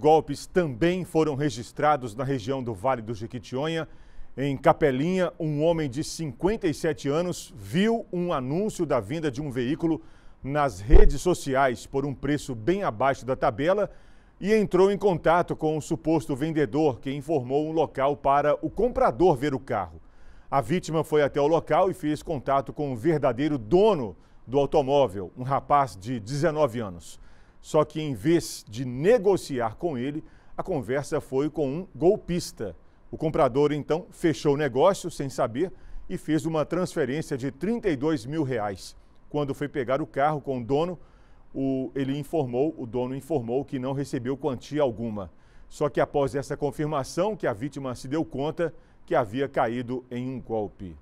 Golpes também foram registrados na região do Vale do Jequitinhonha. Em Capelinha, um homem de 57 anos viu um anúncio da venda de um veículo nas redes sociais por um preço bem abaixo da tabela e entrou em contato com o um suposto vendedor, que informou um local para o comprador ver o carro. A vítima foi até o local e fez contato com o verdadeiro dono do automóvel, um rapaz de 19 anos. Só que em vez de negociar com ele, a conversa foi com um golpista. O comprador então fechou o negócio sem saber e fez uma transferência de 32 mil reais. Quando foi pegar o carro com o dono, o, ele informou, o dono informou que não recebeu quantia alguma. Só que após essa confirmação que a vítima se deu conta que havia caído em um golpe.